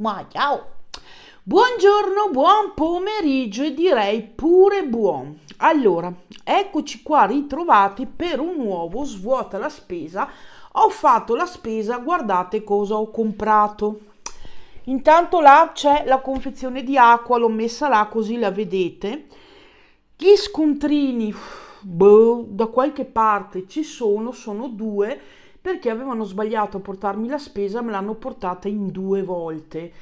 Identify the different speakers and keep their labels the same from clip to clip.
Speaker 1: Ma ciao! Buongiorno, buon pomeriggio e direi pure buon. Allora, eccoci qua ritrovati per un nuovo svuota la spesa. Ho fatto la spesa, guardate cosa ho comprato. Intanto là c'è la confezione di acqua, l'ho messa là così la vedete. Gli scontrini boh, da qualche parte ci sono, sono due perché avevano sbagliato a portarmi la spesa, me l'hanno portata in due volte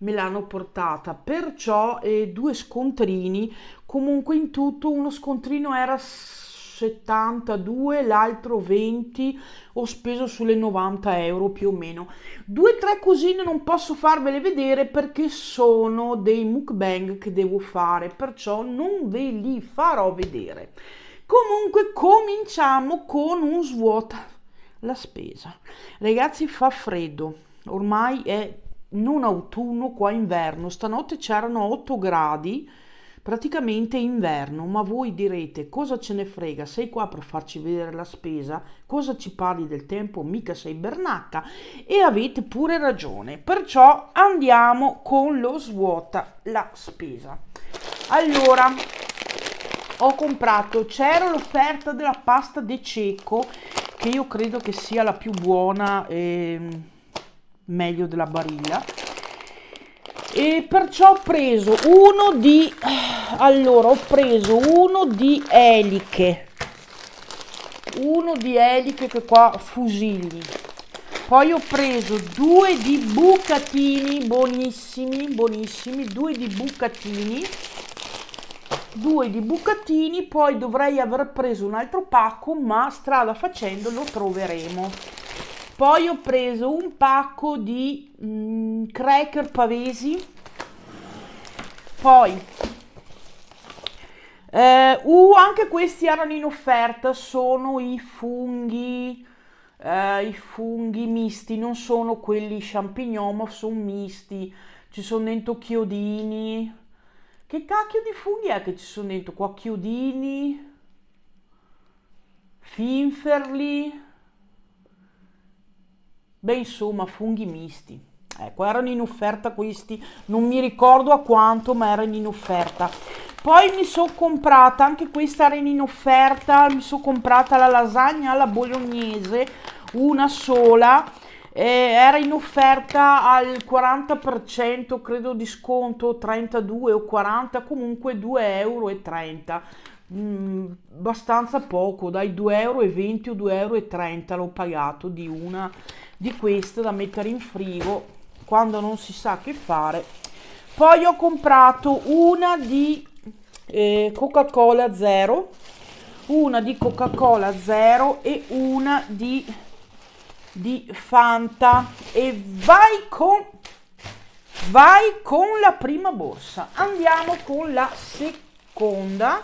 Speaker 1: me l'hanno portata perciò eh, due scontrini comunque in tutto uno scontrino era 72 l'altro 20 ho speso sulle 90 euro più o meno due tre cosine non posso farvele vedere perché sono dei mukbang che devo fare perciò non ve li farò vedere comunque cominciamo con un svuota la spesa. Ragazzi fa freddo, ormai è non autunno qua inverno, stanotte c'erano 8 gradi, praticamente inverno, ma voi direte cosa ce ne frega, sei qua per farci vedere la spesa, cosa ci parli del tempo, mica sei bernacca e avete pure ragione, perciò andiamo con lo svuota la spesa. Allora, ho comprato, c'era l'offerta della pasta de cecco che io credo che sia la più buona e meglio della bariglia e perciò ho preso uno di allora ho preso uno di eliche uno di eliche che qua fusilli poi ho preso due di bucatini buonissimi buonissimi due di bucatini due di bucatini poi dovrei aver preso un altro pacco ma strada facendo lo troveremo poi ho preso un pacco di mh, mm, cracker pavesi poi eh, uh, anche questi erano in offerta sono i funghi eh, i funghi misti non sono quelli champignon ma sono misti ci sono dentro chiodini che cacchio di funghi è che ci sono dentro? Qua chiodini, finferli, beh insomma funghi misti. Ecco, erano in offerta questi, non mi ricordo a quanto, ma erano in offerta. Poi mi sono comprata, anche questa era in offerta, mi sono comprata la lasagna alla bolognese, una sola, eh, era in offerta al 40% credo di sconto 32 o 40 comunque 2,30 euro mm, abbastanza poco dai 2,20 euro o 2,30 euro l'ho pagato di una di queste da mettere in frigo quando non si sa che fare poi ho comprato una di eh, coca cola zero una di coca cola zero e una di di Fanta e vai con, vai con la prima borsa. Andiamo con la seconda.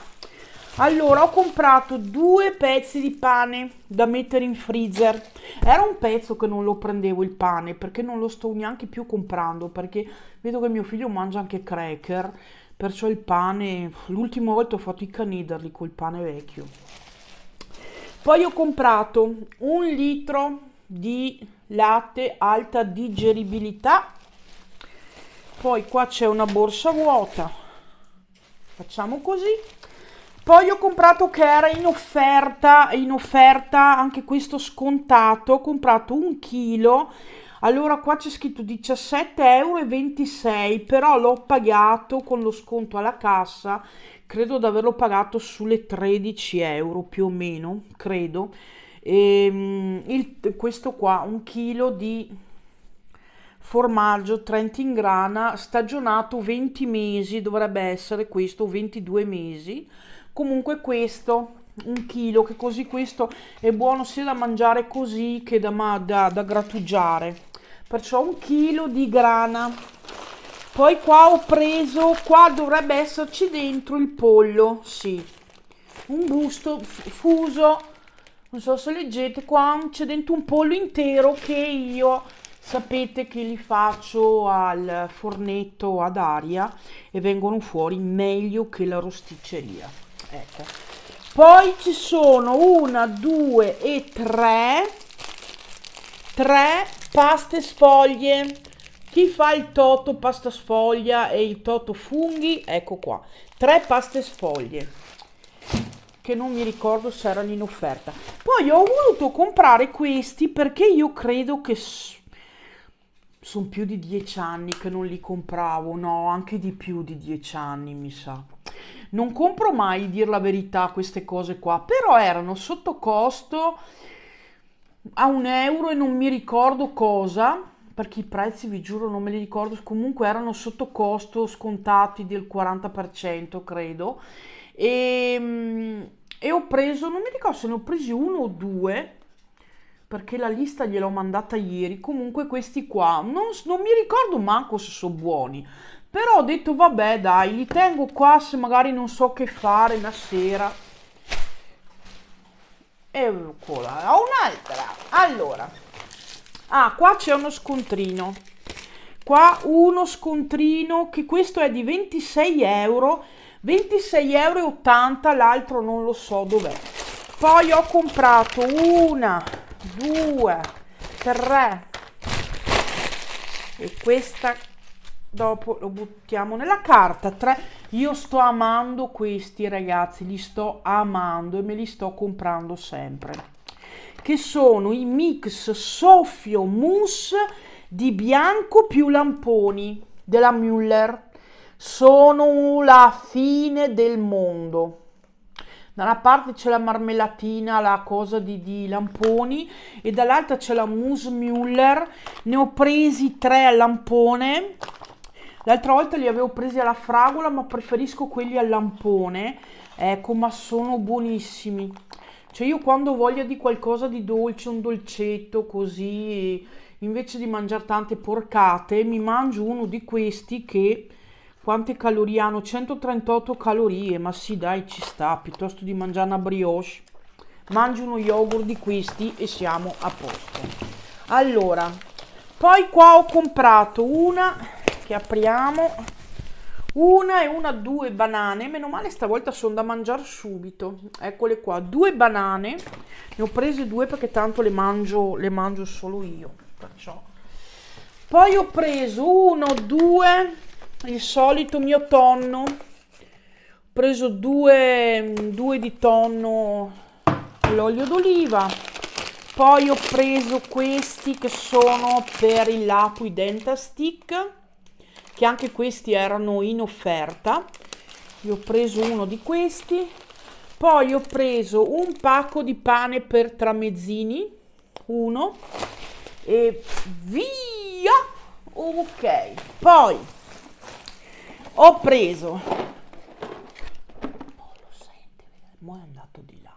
Speaker 1: Allora, ho comprato due pezzi di pane da mettere in freezer. Era un pezzo che non lo prendevo il pane perché non lo sto neanche più comprando perché vedo che mio figlio mangia anche cracker, perciò il pane, l'ultima volta ho fatto i canederli col pane vecchio. Poi ho comprato un litro di latte alta digeribilità poi qua c'è una borsa vuota facciamo così poi ho comprato che era in offerta in offerta anche questo scontato ho comprato un chilo allora qua c'è scritto 17,26 euro però l'ho pagato con lo sconto alla cassa credo di averlo pagato sulle 13 euro più o meno credo e, ehm, il, questo qua, un chilo di formaggio grana stagionato 20 mesi, dovrebbe essere questo, 22 mesi. Comunque questo un chilo che così questo è buono sia da mangiare così che da, da, da grattugiare perciò un chilo di grana poi qua ho preso qua dovrebbe esserci dentro il pollo sì un busto fuso non so se leggete, qua c'è dentro un pollo intero che io sapete che li faccio al fornetto ad aria e vengono fuori meglio che la rosticceria. Ecco. Poi ci sono una, due e tre, tre paste sfoglie. Chi fa il toto pasta sfoglia e il toto funghi, ecco qua. Tre paste sfoglie che non mi ricordo se erano in offerta. Poi ho voluto comprare questi perché io credo che sono più di dieci anni che non li compravo, no, anche di più di dieci anni mi sa. Non compro mai, dir la verità, queste cose qua, però erano sotto costo a un euro e non mi ricordo cosa, perché i prezzi vi giuro non me li ricordo, comunque erano sotto costo scontati del 40% credo e, ehm, e ho preso, non mi ricordo se ne ho presi uno o due, perché la lista gliel'ho mandata ieri. Comunque questi qua, non, non mi ricordo manco se sono buoni. Però ho detto, vabbè dai, li tengo qua se magari non so che fare la sera. Eccola, ho un'altra. Allora, ah, qua c'è uno scontrino. Qua uno scontrino che questo è di 26 euro 26,80 euro, l'altro non lo so dov'è. Poi ho comprato una, due, tre e questa dopo lo buttiamo nella carta 3 io sto amando questi ragazzi li sto amando e me li sto comprando sempre che sono i mix soffio mousse di bianco più lamponi della Müller sono la fine del mondo. Da una parte c'è la marmellatina, la cosa di, di lamponi e dall'altra c'è la Mousse Müller. Ne ho presi tre al lampone. L'altra volta li avevo presi alla fragola, ma preferisco quelli al lampone. Ecco, ma sono buonissimi. Cioè io quando ho voglia di qualcosa di dolce, un dolcetto così, invece di mangiare tante porcate, mi mangio uno di questi che quante calorie hanno? 138 calorie, ma sì dai ci sta, piuttosto di mangiare una brioche. Mangio uno yogurt di questi e siamo a posto. Allora, poi qua ho comprato una, che apriamo, una e una due banane, meno male stavolta sono da mangiare subito. Eccole qua, due banane. Ne ho prese due perché tanto le mangio, le mangio solo io, perciò. Poi ho preso uno, due, il solito mio tonno ho preso due, due di tonno all'olio d'oliva poi ho preso questi che sono per il lapui denta stick che anche questi erano in offerta io ho preso uno di questi poi ho preso un pacco di pane per tramezzini uno e via ok poi ho preso oh, lo sente, mo è andato di là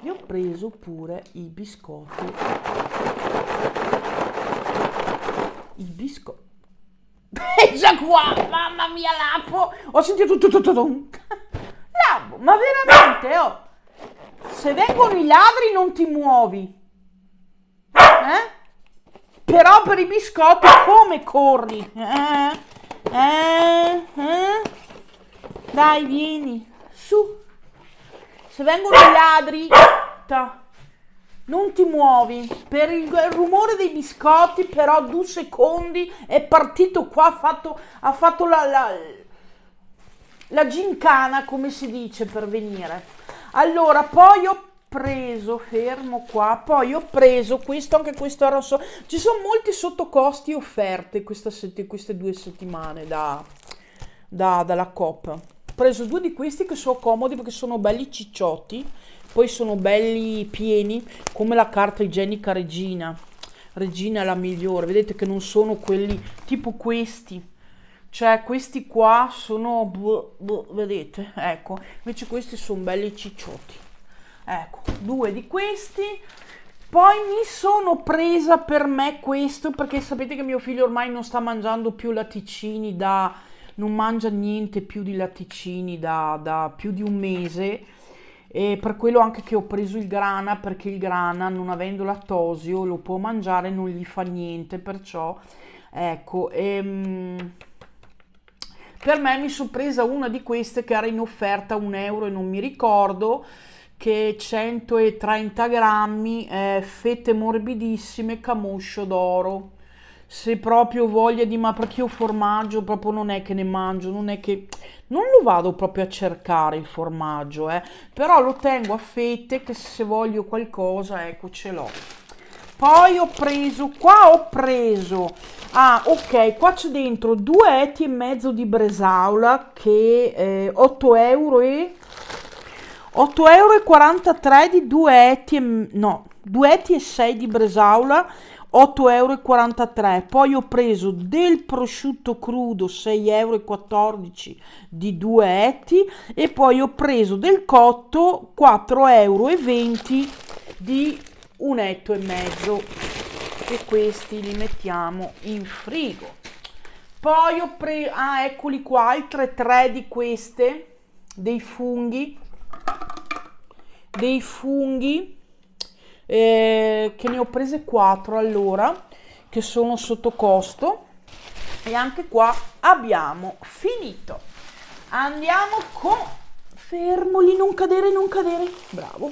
Speaker 1: vi ho preso pure i biscotti i biscotti già qua mamma mia l'apo ho sentito tutto tutto tutto lappo ma veramente oh se vengono i ladri non ti muovi eh? però per i biscotti come corri eh? Eh, eh. Dai, vieni. Su. Se vengono i ladri... Ta. Non ti muovi. Per il, il rumore dei biscotti, però, due secondi, è partito qua, ha fatto, ha fatto la, la, la gincana, come si dice, per venire. Allora, poi ho preso, fermo qua, poi ho preso questo, anche questo rosso. Ci sono molti sottocosti offerte sett- queste due settimane da, da, dalla COP. Ho preso due di questi che sono comodi perché sono belli cicciotti, poi sono belli pieni, come la carta igienica regina. Regina è la migliore, vedete che non sono quelli tipo questi cioè questi qua sono buh, buh, vedete ecco invece questi sono belli cicciotti ecco due di questi poi mi sono presa per me questo perché sapete che mio figlio ormai non sta mangiando più latticini da non mangia niente più di latticini da, da più di un mese e per quello anche che ho preso il grana perché il grana non avendo lattosio lo può mangiare non gli fa niente perciò ecco ehm, per me mi sono presa una di queste che era in offerta un euro e non mi ricordo che 130 grammi, eh, fette morbidissime, camoscio d'oro. Se proprio voglia di... ma perché io formaggio proprio non è che ne mangio, non è che... Non lo vado proprio a cercare il formaggio, eh. Però lo tengo a fette che se voglio qualcosa, ecco, ce l'ho. Poi ho preso, qua ho preso, ah ok, qua c'è dentro due eti e mezzo di bresaula che eh, 8 euro e 8,43 euro di duetti e, no, due duetti e 6 di Bresaula, 8,43 euro. Poi ho preso del prosciutto crudo 6,14 euro di due duetti e poi ho preso del cotto 4,20 euro di un etto e mezzo e questi li mettiamo in frigo. Poi ho preso, ah eccoli qua, altre tre di queste, dei funghi dei funghi eh, che ne ho prese 4 allora che sono sotto costo e anche qua abbiamo finito andiamo con fermo lì non cadere non cadere bravo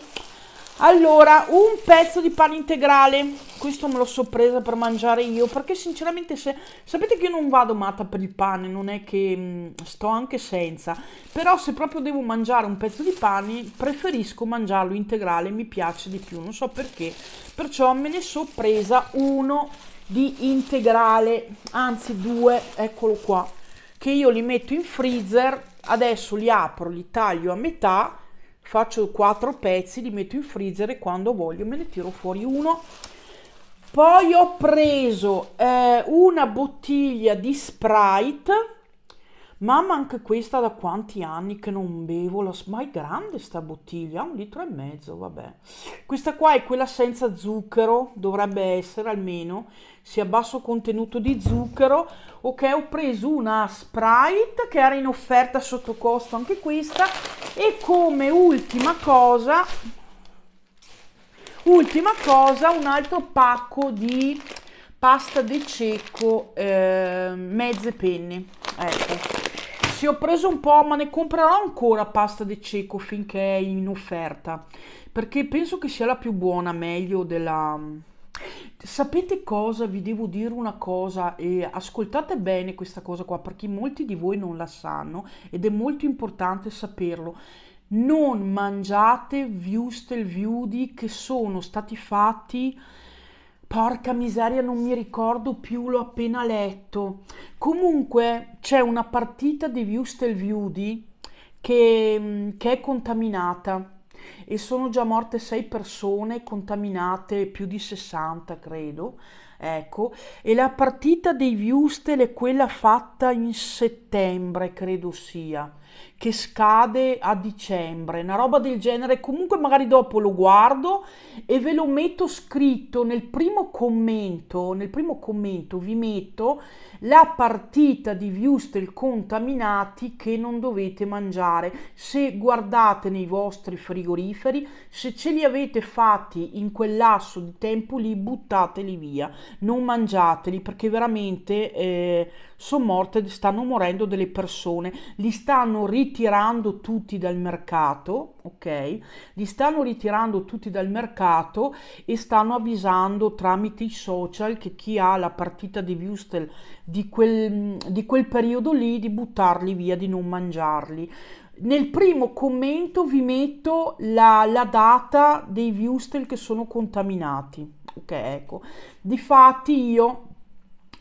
Speaker 1: allora, un pezzo di pane integrale. Questo me l'ho sorpresa per mangiare io, perché sinceramente se... Sapete che io non vado matta per il pane, non è che mh, mm, sto anche senza. Però se proprio devo mangiare un pezzo di pane, preferisco mangiarlo integrale, mi piace di più, non so perché. Perciò me ne sono presa uno di integrale, anzi due, eccolo qua, che io li metto in freezer, adesso li apro, li taglio a metà faccio quattro pezzi li metto in freezer e quando voglio me ne tiro fuori uno poi ho preso eh, una bottiglia di sprite Mamma, anche questa da quanti anni che non bevo, la... ma è grande sta bottiglia, un litro e mezzo, vabbè. Questa qua è quella senza zucchero, dovrebbe essere almeno, sia basso contenuto di zucchero. Ok, ho preso una Sprite che era in offerta sotto costo anche questa. E come ultima cosa, ultima cosa, un altro pacco di pasta de cecco, eh, mezze penne ecco sì ho preso un po' ma ne comprerò ancora pasta di cieco finché è in offerta perché penso che sia la più buona meglio della mm. sapete cosa vi devo dire una cosa e ascoltate bene questa cosa qua perché molti di voi non la sanno ed è molto importante saperlo non mangiate wurstelwiudi che sono stati fatti Porca miseria, non mi ricordo più, l'ho appena letto. Comunque c'è una partita di Viustelviudi che, mm, che è contaminata e sono già morte sei persone contaminate, più di 60 credo. Ecco, e la partita dei Viustel è quella fatta in settembre, credo sia che scade a dicembre, una roba del genere. Comunque magari dopo lo guardo e ve lo metto scritto nel primo commento, nel primo commento vi metto la partita di Wustel contaminati che non dovete mangiare. Se guardate nei vostri frigoriferi, se ce li avete fatti in quel lasso di tempo lì, buttateli via, non mangiateli perché veramente eh, sono morte, stanno morendo delle persone, li stanno ritirando tutti dal mercato, ok? Li stanno ritirando tutti dal mercato e stanno avvisando tramite i social che chi ha la partita di Wustel di quel, di quel periodo lì di buttarli via, di non mangiarli. Nel primo commento vi metto la, la data dei Wustel che sono contaminati. Ok, ecco. Difatti io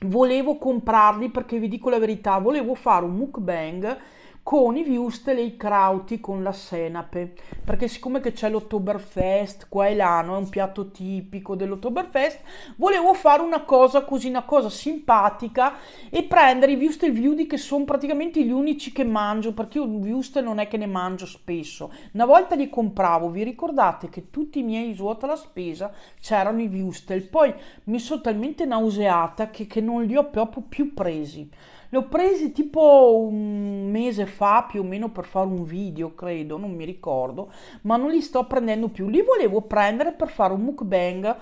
Speaker 1: volevo comprarli perché vi dico la verità, volevo fare un mukbang con i viustel e i crauti con la senape, perché siccome che c'è l'Ottoberfest qua e là, no? è un piatto tipico dell'Ottoberfest, volevo fare una cosa così, una cosa simpatica e prendere i viustel viudi che sono praticamente gli unici che mangio, perché io würstel non è che ne mangio spesso. Una volta li compravo, vi ricordate che tutti i miei svuota la spesa c'erano i viustel poi mi sono talmente nauseata che, che non li ho proprio più presi. Le ho prese tipo un mese fa più o meno per fare un video, credo, non mi ricordo, ma non li sto prendendo più. Li volevo prendere per fare un mukbang.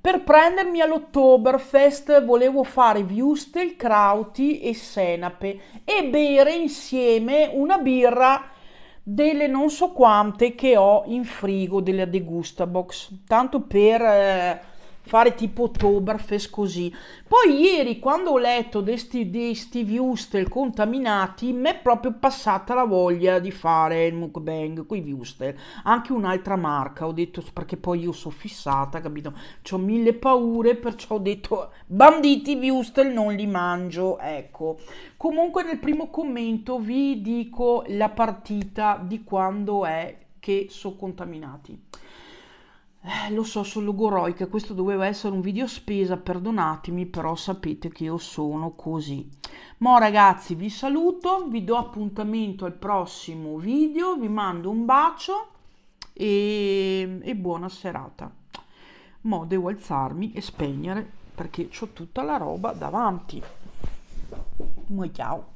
Speaker 1: Per prendermi all'Oktoberfest volevo fare Wustel, Krauti e Senape e bere insieme una birra delle non so quante che ho in frigo della Degusta Box, tanto per... Eh, fare tipo Oktoberfest così. Poi ieri quando ho letto di questi Steve Wustel contaminati, mi è proprio passata la voglia di fare il mukbang con i Wustel, anche un'altra marca, ho detto perché poi io sono fissata, capito? Ho mille paure, perciò ho detto banditi Wustel non li mangio, ecco. Comunque nel primo commento vi dico la partita di quando è che sono contaminati. Eh, lo so, sono logoroica, questo doveva essere un video spesa, perdonatemi, però sapete che io sono così. Mo oh, ragazzi, vi saluto, vi do appuntamento al prossimo video, vi mando un bacio e, e buona serata. Mo devo alzarmi e spegnere perché ho tutta la roba davanti. Mo ciao.